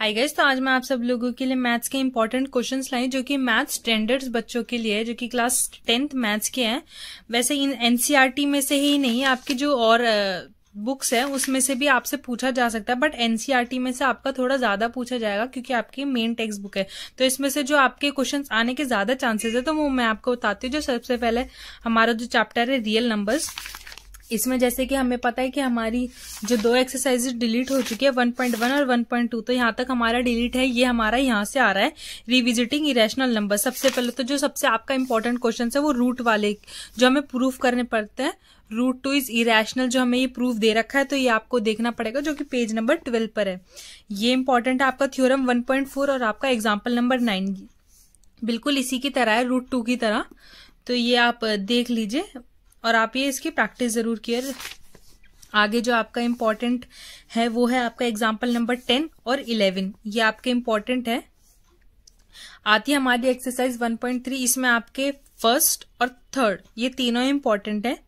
hi guys तो आज मैं आप सब लोगों के लिए मैथ्स के इम्पोर्टेंट क्वेश्चंस लाई जो कि मैथ्स स्टैंडर्ड्स बच्चों के लिए जो कि क्लास टेंथ मैथ्स के हैं वैसे इन एनसीईआरटी e में से ही नहीं आपके जो और बुक्स है उसमें से भी आपसे पूछा जा सकता है बट एनसीईआरटी e में से आपका थोड़ा ज्यादा पूछा जाएगा क्योंकि आपकी मेन टेक्स्ट बुक है तो इसमें से जो आपके क्वेश्चंस आने के ज्यादा चांसेस है तो वो मैं आपको बताती हूँ जो सबसे पहले हमारा जो चैप्टर है रियल नंबर्स इसमें जैसे कि हमें पता है कि हमारी जो दो एक्सरसाइजेस डिलीट हो चुकी है 1.1 और 1.2 तो यहाँ तक हमारा डिलीट है ये हमारा यहाँ से आ रहा है रिविजिटिंग इरेशनल नंबर सबसे पहले तो जो सबसे आपका इंपॉर्टेंट क्वेश्चन है वो रूट वाले जो हमें प्रूफ करने पड़ते हैं रूट टू इज इरेशनल जो हमें ये प्रूफ दे रखा है तो ये आपको देखना पड़ेगा जो कि पेज नंबर ट्वेल्व पर है ये इंपॉर्टेंट है आपका थ्योरम वन और आपका एग्जाम्पल नंबर नाइन बिल्कुल इसी की तरह है रूट टू की तरह तो ये आप देख लीजिए और आप ये इसकी प्रैक्टिस ज़रूर किए आगे जो आपका इम्पोर्टेंट है वो है आपका एग्जाम्पल नंबर टेन और इलेवन ये आपके इम्पोर्टेंट है आती है हमारी एक्सरसाइज 1.3 इसमें आपके फर्स्ट और थर्ड ये तीनों इम्पोर्टेंट है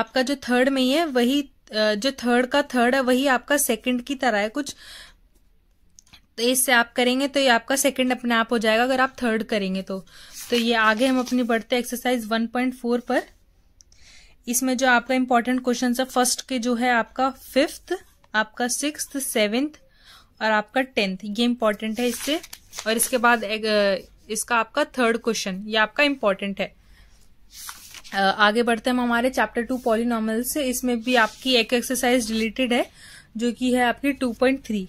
आपका जो थर्ड में ही है वही जो थर्ड का थर्ड है वही आपका सेकंड की तरह है कुछ तो इससे आप करेंगे तो ये आपका सेकंड अपने आप हो जाएगा अगर आप थर्ड करेंगे तो तो ये आगे हम अपनी बढ़ते एक्सरसाइज 1.4 पर इसमें जो आपका इम्पोर्टेंट क्वेश्चन है फर्स्ट के जो है आपका फिफ्थ आपका सिक्स सेवेंथ और आपका टेंथ ये इम्पोर्टेंट है इससे और इसके बाद एक, इसका आपका थर्ड क्वेश्चन ये आपका इम्पोर्टेंट है आगे बढ़ते हम हमारे चैप्टर टू पॉलिनॉमल से इसमें भी आपकी एक एक्सरसाइज रिलेटेड है जो कि है आपकी टू पॉइंट थ्री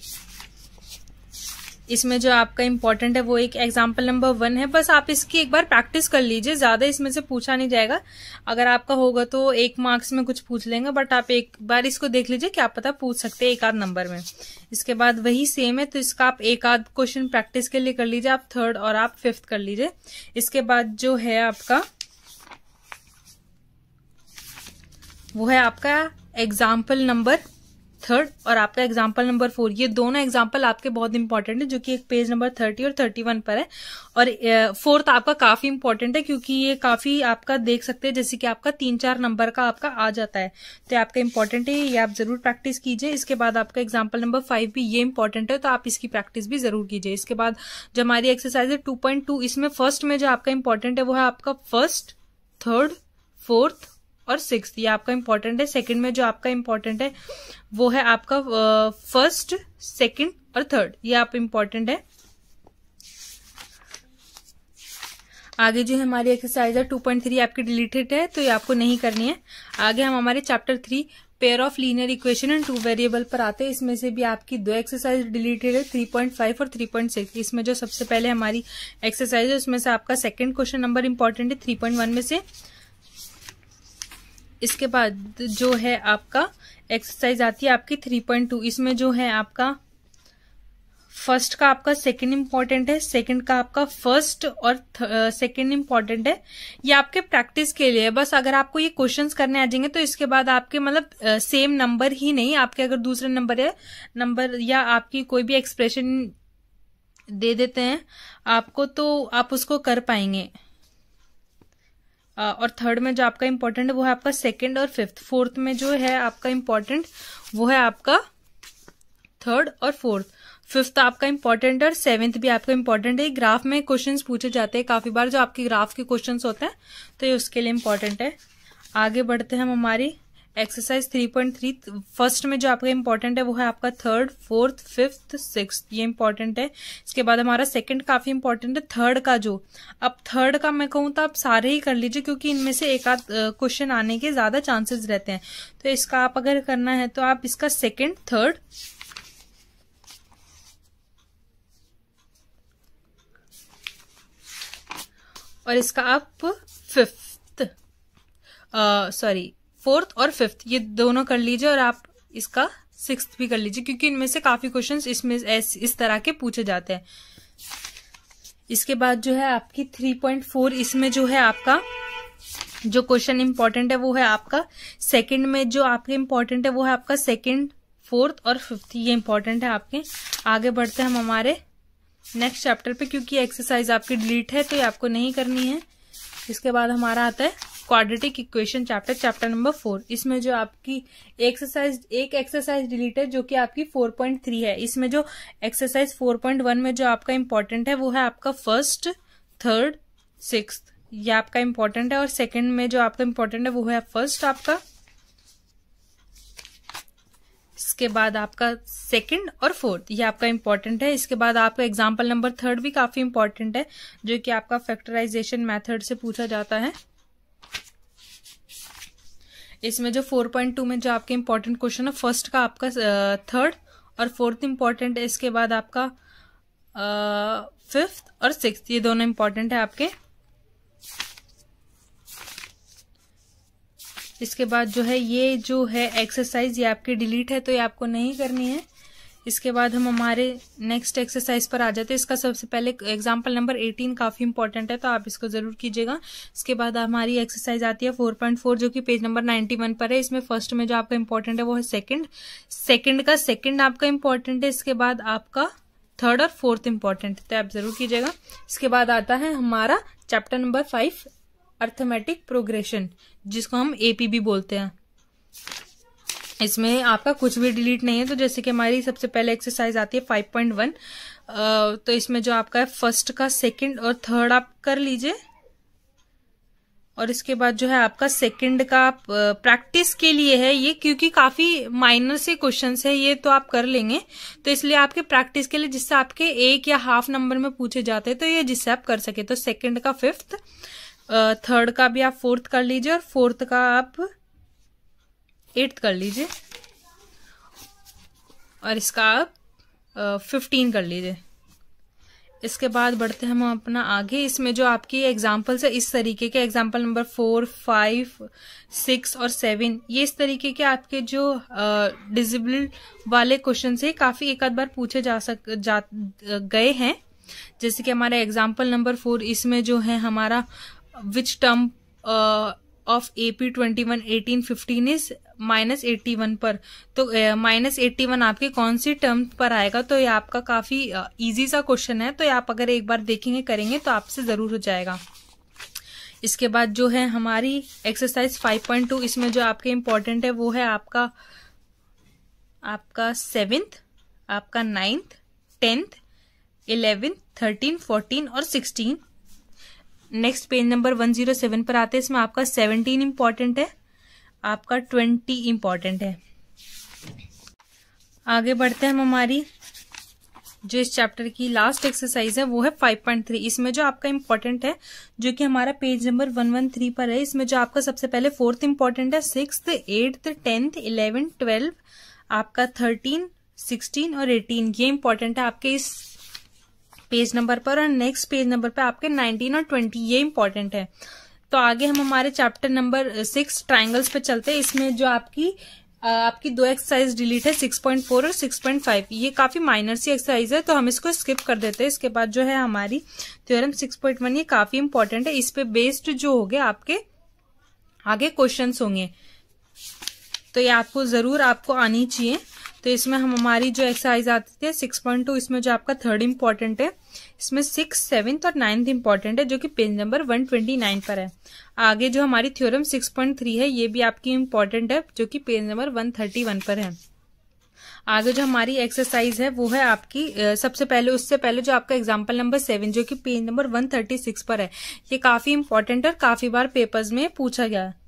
इसमें जो आपका इम्पोर्टेंट है वो एक एग्जाम्पल नंबर वन है बस आप इसकी एक बार प्रैक्टिस कर लीजिए ज्यादा इसमें से पूछा नहीं जाएगा अगर आपका होगा तो एक मार्क्स में कुछ पूछ लेंगे बट आप एक बार इसको देख लीजिए क्या पता पूछ सकते हैं एक आध नंबर में इसके बाद वही सेम है तो इसका आप एक आध क्वेश्चन प्रैक्टिस के लिए कर लीजिए आप थर्ड और आप फिफ्थ कर लीजिए इसके बाद जो है आपका वो है आपका एग्जाम्पल नंबर थर्ड और आपका एग्जाम्पल नंबर फोर ये दोनों एग्जाम्पल आपके बहुत इंपॉर्टेंट है जो कि एक पेज नंबर थर्टी और थर्टी वन पर है और फोर्थ uh, आपका काफी इंपॉर्टेंट है क्योंकि ये काफी आपका देख सकते हैं जैसे कि आपका तीन चार नंबर का आपका आ जाता है तो आपका इंपॉर्टेंट है ये आप जरूर प्रैक्टिस कीजिए इसके बाद आपका एग्जाम्पल नंबर फाइव भी ये इंपॉर्टेंट है तो आप इसकी प्रैक्टिस भी जरूर कीजिए इसके बाद जो हमारी एक्सरसाइज है टू पॉइंट टू इसमें फर्स्ट में जो आपका इंपॉर्टेंट है वो है आपका फर्स्ट थर्ड फोर्थ और सिक्स ये आपका इंपॉर्टेंट है सेकंड में जो आपका इंपॉर्टेंट है वो है आपका फर्स्ट सेकंड और थर्ड ये आप इंपॉर्टेंट है आगे जो है हमारी एक्सरसाइज है टू पॉइंट थ्री आपकी डिलीटेड है तो ये आपको नहीं करनी है आगे हम हमारे chapter three pair of linear equation and two variable पर आते हैं इसमें से भी आपकी दो एक्सरसाइज डिलीटेड है थ्री पॉइंट फाइव और थ्री पॉइंट सिक्स इसमें जो सबसे पहले हमारी एक्सरसाइज है उसमें से आपका सेकंड क्वेश्चन नंबर इंपॉर्टेंट है थ्री पॉइंट वन में से इसके बाद जो है आपका एक्सरसाइज आती है आपकी थ्री पॉइंट टू इसमें जो है आपका फर्स्ट का आपका सेकंड इम्पॉर्टेंट है सेकंड का आपका फर्स्ट और सेकंड इम्पॉर्टेंट है ये आपके प्रैक्टिस के लिए है बस अगर आपको ये क्वेश्चंस करने आ जाएंगे तो इसके बाद आपके मतलब सेम नंबर ही नहीं आपके अगर दूसरे नंबर है नंबर या आपकी कोई भी एक्सप्रेशन दे देते हैं आपको तो आप उसको कर पाएंगे और थर्ड में जो आपका इम्पोर्टेंट है वो है आपका सेकेंड और फिफ्थ फोर्थ में जो है आपका इम्पोर्टेंट वो है आपका थर्ड और फोर्थ फिफ्थ आपका इम्पोर्टेंट और सेवेंथ भी आपका इंपॉर्टेंट है ग्राफ में क्वेश्चंस पूछे जाते हैं काफी बार जो आपके ग्राफ के क्वेश्चंस होते हैं तो ये उसके लिए इम्पोर्टेंट है आगे बढ़ते हैं हम हमारी एक्सरसाइज 3.3 फर्स्ट में जो आपका इंपॉर्टेंट है वो है आपका थर्ड फोर्थ फिफ्थ सिक्स ये इंपॉर्टेंट है इसके बाद हमारा सेकंड काफी इंपॉर्टेंट है थर्ड का जो अब थर्ड का मैं कहूँ तो आप सारे ही कर लीजिए क्योंकि इनमें से एक आध क्वेश्चन आने के ज्यादा चांसेस रहते हैं तो इसका आप अगर करना है तो आप इसका सेकेंड थर्ड और इसका आप फिफ्थ सॉरी फोर्थ और फिफ्थ ये दोनों कर लीजिए और आप इसका सिक्स भी कर लीजिए क्योंकि इनमें से काफी क्वेश्चन इसमें इस, इस तरह के पूछे जाते हैं इसके बाद जो है आपकी थ्री पॉइंट फोर इसमें जो है आपका जो क्वेश्चन इंपॉर्टेंट है वो है आपका सेकंड में जो आपके इंपॉर्टेंट है वो है आपका सेकंड फोर्थ और फिफ्थ ये इंपॉर्टेंट है आपके आगे बढ़ते हैं हम हमारे नेक्स्ट चैप्टर पे क्योंकि एक्सरसाइज आपकी डिलीट है तो ये आपको नहीं करनी है इसके बाद हमारा आता है quadratic equation chapter chapter number four इसमें जो आपकी एक्सरसाइज एक एक्सरसाइज डिलीट है जो कि आपकी फोर पॉइंट थ्री है इसमें जो एक्सरसाइज फोर पॉइंट वन में जो आपका इम्पोर्टेंट है वो है आपका फर्स्ट थर्ड सिक्स ये आपका इम्पोर्टेंट है और सेकेंड में जो आपका इम्पोर्टेंट है वो है फर्स्ट आपका इसके बाद आपका सेकंड और फोर्थ ये आपका इम्पोर्टेंट है इसके बाद आपका एग्जाम्पल नंबर थर्ड भी काफ़ी इंपॉर्टेंट है जो कि आपका फैक्टराइजेशन मेथड से पूछा जाता है इसमें जो 4.2 में जो आपके इम्पोर्टेंट क्वेश्चन है फर्स्ट का आपका थर्ड और फोर्थ इम्पॉर्टेंट है इसके बाद आपका फिफ्थ और सिक्स ये दोनों इम्पोर्टेंट है आपके इसके बाद जो है ये जो है एक्सरसाइज ये आपकी डिलीट है तो ये आपको नहीं करनी है इसके बाद हम हमारे नेक्स्ट एक्सरसाइज पर आ जाते हैं इसका सबसे पहले एग्जाम्पल नंबर एटीन काफ़ी इंपॉर्टेंट है तो आप इसको ज़रूर कीजिएगा इसके बाद हमारी एक्सरसाइज आती है फोर पॉइंट फोर जो कि पेज नंबर नाइन्टी वन पर है इसमें फर्स्ट में जो आपका इंपॉर्टेंट है वो है सेकंड सेकंड का सेकंड आपका इंपॉर्टेंट है इसके बाद आपका थर्ड और फोर्थ इंपॉर्टेंट तो आप जरूर कीजिएगा इसके बाद आता है हमारा chapter number five arithmetic progression जिसको हम एपीबी बोलते हैं इसमें आपका कुछ भी डिलीट नहीं है तो जैसे कि हमारी सबसे पहले एक्सरसाइज आती है 5.1 तो इसमें जो आपका है फर्स्ट का सेकंड और थर्ड आप कर लीजिए और इसके बाद जो है आपका सेकंड का प्रैक्टिस के लिए है ये क्योंकि काफी माइनर से क्वेश्चंस है ये तो आप कर लेंगे तो इसलिए आपके प्रैक्टिस के लिए जिससे आपके एक या हाफ नंबर में पूछे जाते हैं तो ये जिससे आप कर सके तो सेकंड का फिफ्थ थर्ड का भी आप फोर्थ कर लीजिए और फोर्थ का आप एट्थ कर लीजिए और इसका आप फिफ्टीन कर लीजिए इसके बाद बढ़ते हम अपना आगे इसमें जो आपकी एग्जाम्पल्स है इस तरीके के example number four five six और सेवन ये इस तरीके के आपके जो डिजिबल वाले क्वेश्चन है काफी एक आध बार पूछे जा सक जा गए हैं जैसे कि हमारे एग्जाम्पल नंबर फोर इसमें जो है हमारा which term of A P twenty one eighteen fifteen is minus eighty one पर तो माइनस एट्टी वन आपके कौन सी टर्म पर आएगा तो ये आपका काफी इजी सा क्वेश्चन है तो ये आप अगर एक बार देखेंगे करेंगे तो आपसे जरूर हो जाएगा इसके बाद जो है हमारी एक्सरसाइज 5.2 इसमें जो आपके इम्पोर्टेंट है वो है आपका आपका सेवेंथ आपका ninth tenth eleventh thirteen fourteen और sixteen next page number one zero seven पर आते हैं इसमें आपका सेवनटीन इम्पॉर्टेंट है आपका ट्वेंटी इम्पॉर्टेंट है आगे बढ़ते हैं हम हमारी जो इस चैप्टर की लास्ट एक्सरसाइज है वो है 5.3 इसमें जो आपका इम्पोर्टेंट है जो कि हमारा पेज नंबर 113 पर है इसमें जो आपका सबसे पहले फोर्थ इम्पोर्टेंट है six eighth tenth eleventh twelve आपका थर्टीन सिक्सटीन और एटीन ये इंपॉर्टेंट है आपके इस पेज नंबर पर और नेक्स्ट पेज नंबर पर आपके 19 और 20 ये इम्पोर्टेंट है तो आगे हम हमारे चैप्टर नंबर सिक्स ट्राइंगल्स पे चलते हैं इसमें जो आपकी आपकी दो एक्सरसाइज डिलीट है 6.4 और 6.5 ये काफी माइनर सी एक्सरसाइज है तो हम इसको स्किप कर देते हैं इसके बाद जो है हमारी थ्योरम 6.1 ये काफी इम्पोर्टेंट है इस पे बेस्ड जो गए आपके आगे क्वेश्चन होंगे तो ये आपको जरूर आपको आनी चाहिए तो इसमें हम हमारी जो एक्सरसाइज आती थी सिक्स इसमें जो आपका थर्ड इम्पॉर्टेंट है इसमें सिक्स सेवन्थ और नाइन्थ इंपॉर्टेंट है जो कि page number one twenty nine पर है आगे जो हमारी थ्योरम सिक्स पॉइंट थ्री है ये भी आपकी इंपॉर्टेंट है जो कि page number one thirty one पर है आगे जो हमारी एक्सरसाइज है वो है आपकी सबसे पहले उससे पहले जो आपका एग्जाम्पल नंबर सेवन जो कि page number one thirty six पर है ये काफी इंपॉर्टेंट और काफी बार पेपर्स में पूछा गया है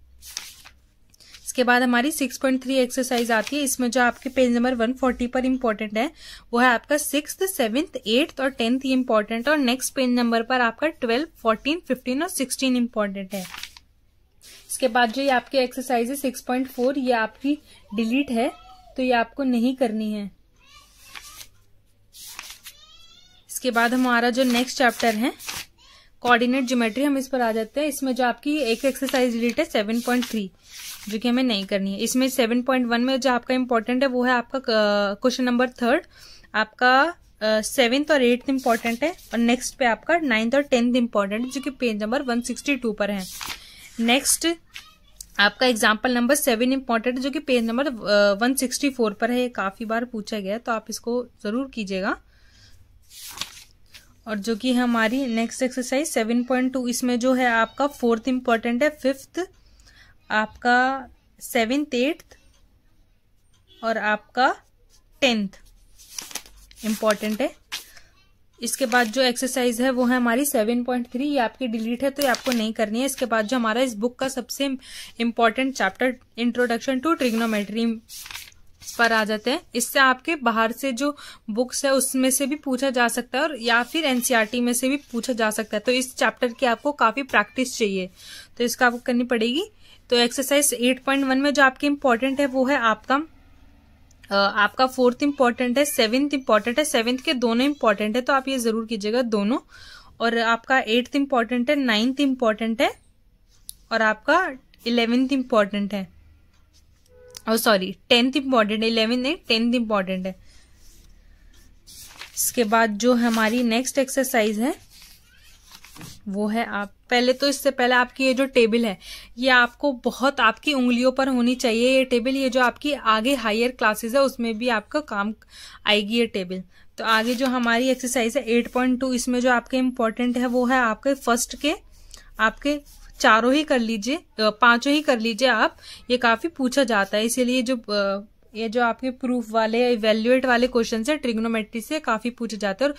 इसके बाद हमारी 6.3 एक्सरसाइज आती है इसमें जो आपके पेज नंबर 140 पर इम्पोर्टेंट है वो है आपका सिक्स सेवन्थ एट्थ और टेंथ ही इम्पोर्टेंट और नेक्स्ट पेज नंबर पर आपका ट्वेल्व फोर्टीन फिफ्टीन और सिक्सटीन इम्पोर्टेंट है इसके बाद जो ये आपकी एक्सरसाइज है सिक्स पॉइंट फोर ये आपकी डिलीट है तो ये आपको नहीं करनी है इसके बाद हमारा जो नेक्स्ट चैप्टर है कोऑर्डिनेट ज्योमेट्री हम इस पर आ जाते हैं इसमें जो आपकी एक एक्सरसाइज रिलेट है सेवन पॉइंट थ्री जो कि हमें नहीं करनी है इसमें सेवन पॉइंट वन में जो आपका इम्पोर्टेंट है वो है आपका क्वेश्चन नंबर थर्ड आपका सेवेंथ और एट्थ इम्पॉर्टेंट है और नेक्स्ट पे आपका नाइन्थ और टेंथ इम्पॉर्टेंट जो कि page number one sixty two पर है नेक्स्ट आपका एग्जाम्पल नंबर सेवन इम्पॉर्टेंट जो कि page number one sixty four पर है काफ़ी बार पूछा गया तो आप इसको ज़रूर कीजिएगा और जो कि हमारी next exercise seven point two इसमें जो है आपका फोर्थ इम्पॉर्टेंट है फिफ्थ आपका सेवेंथ एट्थ और आपका टेंथ इम्पॉर्टेंट है इसके बाद जो एक्सरसाइज है वो है हमारी सेवन पॉइंट थ्री ये आपकी डिलीट है तो ये आपको नहीं करनी है इसके बाद जो हमारा इस बुक का सबसे important chapter introduction to trigonometry पर आ जाते हैं इससे आपके बाहर से जो बुक्स है उसमें से भी पूछा जा सकता है और या फिर एनसीआरटी e में से भी पूछा जा सकता है तो इस चैप्टर की आपको काफ़ी प्रैक्टिस चाहिए तो इसका आपको करनी पड़ेगी तो एक्सरसाइज एट पॉइंट वन में जो आपके इम्पोर्टेंट है वो है आपका आपका फोर्थ इम्पॉर्टेंट है सेवन्थ इम्पोर्टेंट है सेवेंथ के दोनों इम्पॉर्टेंट है तो आप ये ज़रूर कीजिएगा दोनों और आपका एट्थ इम्पोर्टेंट है नाइन्थ इम्पोर्टेंट है और आपका इलेवेंथ इम्पोर्टेंट है और सॉरी टेंथ इम्पॉर्टेंट है इलेवेंथ है टेंथ इम्पॉर्टेंट है इसके बाद जो हमारी नेक्स्ट एक्सरसाइज है वो है आप पहले तो इससे पहले आपकी ये जो टेबल है ये आपको बहुत आपकी उंगलियों पर होनी चाहिए ये टेबल ये जो आपकी आगे हायर क्लासेस है उसमें भी आपका काम आएगी ये टेबल तो आगे जो हमारी एक्सरसाइज है 8.2 इसमें जो आपके इम्पोर्टेंट है वो है आपके फर्स्ट के आपके चारों ही कर लीजिए पांचों ही कर लीजिए आप ये काफी पूछा जाता है इसीलिए जो ये जो आपके प्रूफ वाले इवेल्युएट वाले क्वेश्चन है ट्रिग्नोमेट्री से काफी पूछे जाते हैं और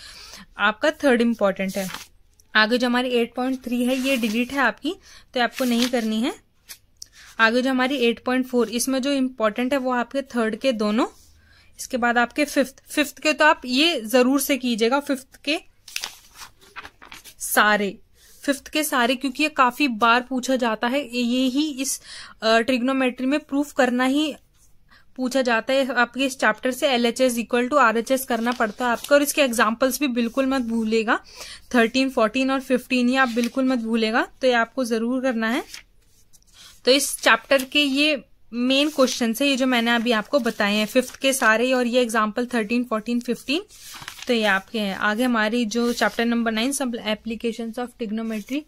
आपका थर्ड इम्पॉर्टेंट है आगे जो हमारी 8.3 है ये डिलीट है आपकी तो आपको नहीं करनी है आगे जो हमारी 8.4 इसमें जो इम्पोर्टेंट है वो आपके थर्ड के दोनों इसके बाद आपके फिफ्थ फिफ्थ के तो आप ये जरूर से कीजिएगा फिफ्थ के सारे फिफ्थ के सारे क्योंकि ये काफी बार पूछा जाता है ये ही इस ट्रिग्नोमेट्री में प्रूफ करना ही पूछा जाता है आपके इस चैप्टर से L H S equal to R H S करना पड़ता है आपका और इसके एग्जाम्पल्स भी बिल्कुल मत भूलेगा थर्टीन फोर्टीन और फिफ्टीन ये आप बिल्कुल मत भूलेगा तो ये आपको जरूर करना है तो इस चैप्टर के ये मेन क्वेश्चन है ये जो मैंने अभी आपको बताए हैं फिफ्थ के सारे और ये एग्जाम्पल थर्टीन फोर्टीन फिफ्टीन तो ये आपके हैं आगे हमारी जो चैप्टर नंबर नाइन सब एप्लीकेशन ऑफ टिग्नोमेट्री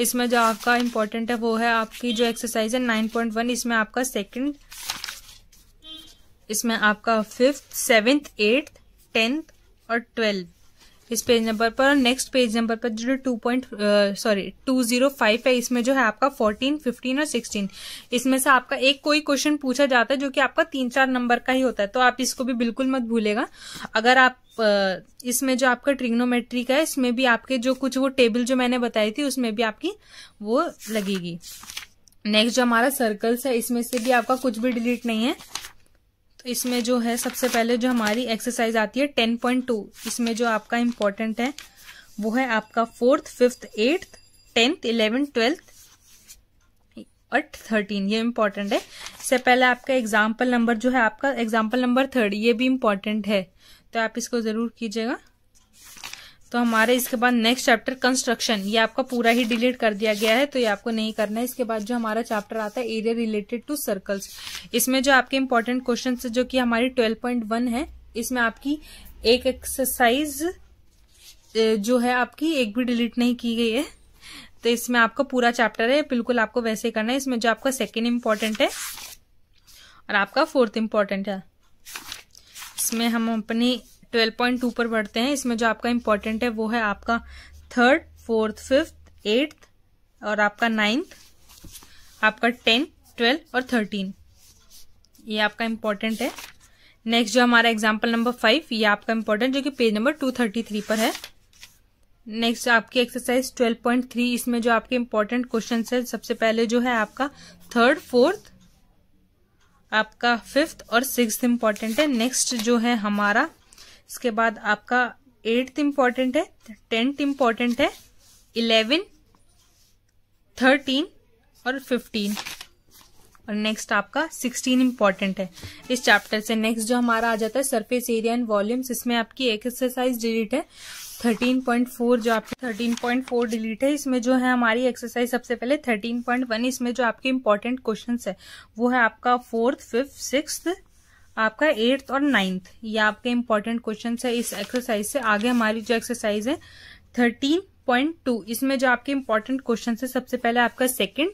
इसमें जो आपका इम्पोर्टेंट है वो है आपकी जो एक्सरसाइज है नाइन पॉइंट वन इसमें आपका सेकंड इसमें आपका फिफ्थ सेवेंथ एट्थ टेंथ और ट्वेल्थ इस पेज नंबर पर नेक्स्ट पेज नंबर पर जो two point sorry two zero five है इसमें जो है आपका फोर्टीन फिफ्टीन और सिक्सटीन इसमें से आपका एक कोई क्वेश्चन पूछा जाता है जो कि आपका तीन चार नंबर का ही होता है तो आप इसको भी बिल्कुल मत भूलेगा अगर आप इसमें जो आपका ट्रिग्नोमेट्री का है इसमें भी आपके जो कुछ वो टेबल जो मैंने बताई थी उसमें भी आपकी वो लगेगी नेक्स्ट जो हमारा सर्कल्स है इसमें से भी आपका कुछ भी डिलीट नहीं है तो इसमें जो है सबसे पहले जो हमारी एक्सरसाइज आती है टेन पॉइंट टू इसमें जो आपका इम्पोर्टेंट है वो है आपका fourth fifth eighth tenth eleventh twelfth अट थर्टीन ये इम्पोर्टेंट है इससे पहले आपका एग्जाम्पल नंबर जो है आपका एग्जाम्पल नंबर थर्ड ये भी इम्पोर्टेंट है तो आप इसको ज़रूर कीजिएगा तो हमारे इसके बाद नेक्स्ट चैप्टर कंस्ट्रक्शन ये आपका पूरा ही डिलीट कर दिया गया है तो ये आपको नहीं करना है इसके बाद जो हमारा चैप्टर आता है एरिया रिलेटेड टू सर्कल्स इसमें जो आपके इम्पोर्टेंट क्वेश्चन जो कि हमारी ट्वेल्व पॉइंट वन है इसमें आपकी एक एक्सरसाइज जो है आपकी एक भी डिलीट नहीं की गई है तो इसमें आपका पूरा चैप्टर है बिल्कुल आपको वैसे करना है इसमें जो आपका सेकेंड इम्पोर्टेंट है और आपका फोर्थ इम्पोर्टेंट है इसमें हम अपनी ट्वेल्व पॉइंट टू पर बढ़ते हैं इसमें जो आपका इम्पोर्टेंट है वो है आपका थर्ड फोर्थ फिफ्थ एट्थ और आपका नाइन्थ आपका टेन ट्वेल्व और थर्टीन ये आपका इम्पोर्टेंट है नेक्स्ट जो हमारा एग्जाम्पल नंबर फाइव ये आपका इम्पोर्टेंट जो कि page number two thirty three पर है नेक्स्ट आपकी एक्सरसाइज ट्वेल्व पॉइंट थ्री इसमें जो आपके इम्पोर्टेंट क्वेश्चन है सबसे पहले जो है आपका थर्ड फोर्थ आपका फिफ्थ और सिक्स इम्पोर्टेंट है नेक्स्ट जो है हमारा उसके बाद आपका एट्थ इम्पॉर्टेंट है टेंथ इम्पॉर्टेंट है इलेवन थर्टीन और फिफ्टीन और नेक्स्ट आपका सिक्सटीन इम्पॉर्टेंट है इस चैप्टर से नेक्स्ट जो हमारा आ जाता है सरफेस एरिया एंड वॉल्यूम्स इसमें आपकी एक एक्सरसाइज डिलीट है थर्टीन पॉइंट फोर जो आपकी थर्टीन पॉइंट फोर डिलीट है इसमें जो है हमारी एक्सरसाइज सबसे पहले थर्टीन पॉइंट वन इसमें जो आपके इम्पोर्टेंट क्वेश्चन है वो है आपका फोर्थ फिफ्थ सिक्स आपका एट्थ और नाइन्थ ये आपके इम्पोर्टेंट क्वेश्चन है इस एक्सरसाइज से आगे हमारी जो एक्सरसाइज है थर्टीन पॉइंट टू इसमें जो आपके इम्पोर्टेंट क्वेश्चन है सबसे पहले आपका सेकेंड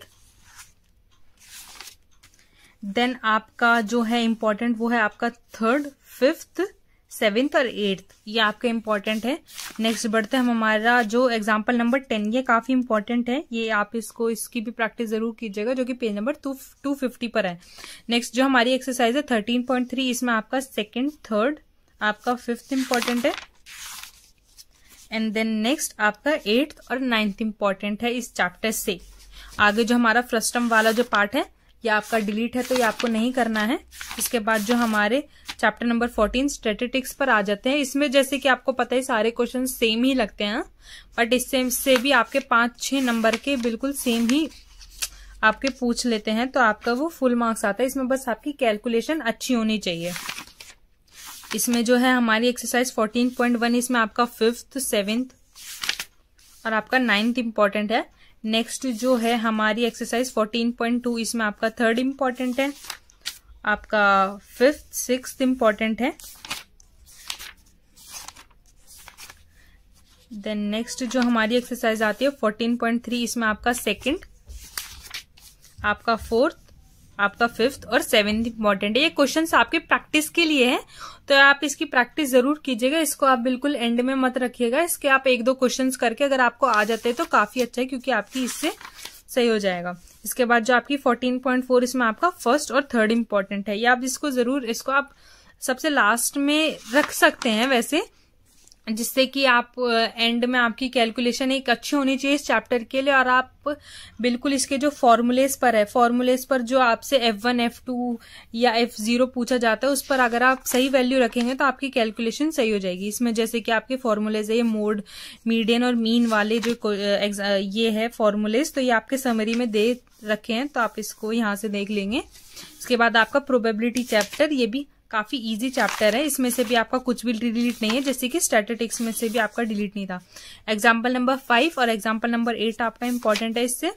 देन आपका जो है इम्पोर्टेंट वो है आपका थर्ड फिफ्थ सेवेंथ और एट्थ ये आपके इम्पोर्टेंट है नेक्स्ट बढ़ते हम हमारा जो एग्जाम्पल नंबर टेन ये काफी इंपॉर्टेंट है ये आप इसको इसकी भी प्रैक्टिस जरूर कीजिएगा जो कि page number two two fifty पर है नेक्स्ट जो हमारी एक्सरसाइज है थर्टीन पॉइंट थ्री इसमें आपका सेकेंड थर्ड आपका फिफ्थ इम्पॉर्टेंट है एंड देन नेक्स्ट आपका एट्थ और नाइन्थ इम्पोर्टेंट है इस चैप्टर से आगे जो हमारा फ्रस्टम वाला जो पार्ट है या आपका डिलीट है तो ये आपको नहीं करना है इसके बाद जो हमारे चैप्टर नंबर फोर्टीन स्टेटिटिक्स पर आ जाते हैं इसमें जैसे कि आपको पता ही सारे क्वेश्चन सेम ही लगते हैं बट इससे से भी आपके पांच छह नंबर के बिल्कुल सेम ही आपके पूछ लेते हैं तो आपका वो फुल मार्क्स आता है इसमें बस आपकी कैलकुलेशन अच्छी होनी चाहिए इसमें जो है हमारी एक्सरसाइज 14.1 इसमें आपका फिफ्थ सेवेंथ और आपका नाइन्थ इम्पॉर्टेंट है नेक्स्ट जो है हमारी एक्सरसाइज 14.2 इसमें आपका थर्ड इम्पॉर्टेंट है आपका फिफ्थ सिक्स इम्पॉर्टेंट है देन नेक्स्ट जो हमारी एक्सरसाइज आती है 14.3 इसमें आपका सेकंड आपका फोर्थ आपका फिफ्थ और सेवेंथ इम्पोर्टेंट है ये क्वेश्चन आपके प्रैक्टिस के लिए है तो आप इसकी प्रैक्टिस जरूर कीजिएगा इसको आप बिल्कुल एंड में मत रखिएगा इसके आप एक दो क्वेश्चंस करके अगर आपको आ जाते हैं तो काफी अच्छा है क्योंकि आपकी इससे सही हो जाएगा इसके बाद जो आपकी 14.4 इसमें आपका फर्स्ट और थर्ड इम्पॉर्टेंट है ये आप इसको जरूर इसको आप सबसे लास्ट में रख सकते हैं वैसे जिससे कि आप एंड में आपकी कैलकुलेशन एक अच्छी होनी चाहिए इस चैप्टर के लिए और आप बिल्कुल इसके जो फॉर्मूलेस पर है फॉर्मूलेस पर जो आपसे एफ वन एफ टू या एफ जीरो पूछा जाता है उस पर अगर आप सही वैल्यू रखेंगे तो आपकी कैलकुलेशन सही हो जाएगी इसमें जैसे कि आपके फॉर्मूलेज है ये मोड मीडियन और मीन वाले जो ये है फॉर्मूलेज तो ये आपके समरी में दे रखे हैं तो आप इसको यहाँ से देख लेंगे इसके बाद आपका प्रोबेबिलिटी चैप्टर ये भी काफी इजी चैप्टर है इसमें से भी आपका कुछ भी डिलीट नहीं है जैसे कि स्टेटेटिक्स में से भी आपका डिलीट नहीं था एग्जाम्पल नंबर फाइव और एग्जाम्पल नंबर एट आपका इंपॉर्टेंट है इससे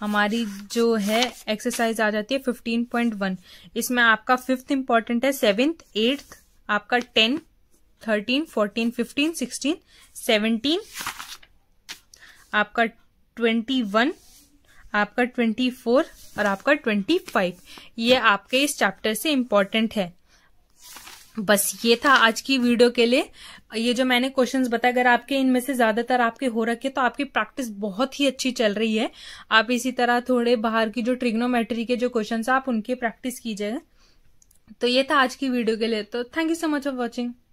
हमारी जो है एक्सरसाइज आ जाती है फिफ्टीन पॉइंट वन इसमें आपका फिफ्थ इंपॉर्टेंट है सेवेंथ एट्थ आपका ten thirteen fourteen fifteen sixteen seventeen आपका ट्वेंटी वन आपका ट्वेंटी फोर और आपका ट्वेंटी फाइव ये आपके इस चैप्टर से इम्पोर्टेंट है बस ये था आज की वीडियो के लिए ये जो मैंने क्वेश्चंस बताए अगर आपके इनमें से ज्यादातर आपके हो रखे तो आपकी प्रैक्टिस बहुत ही अच्छी चल रही है आप इसी तरह थोड़े बाहर की जो ट्रिग्नोमेट्री के जो क्वेश्चन आप उनकी प्रैक्टिस कीजिएगा तो ये था आज की वीडियो के लिए तो thank you so much for watching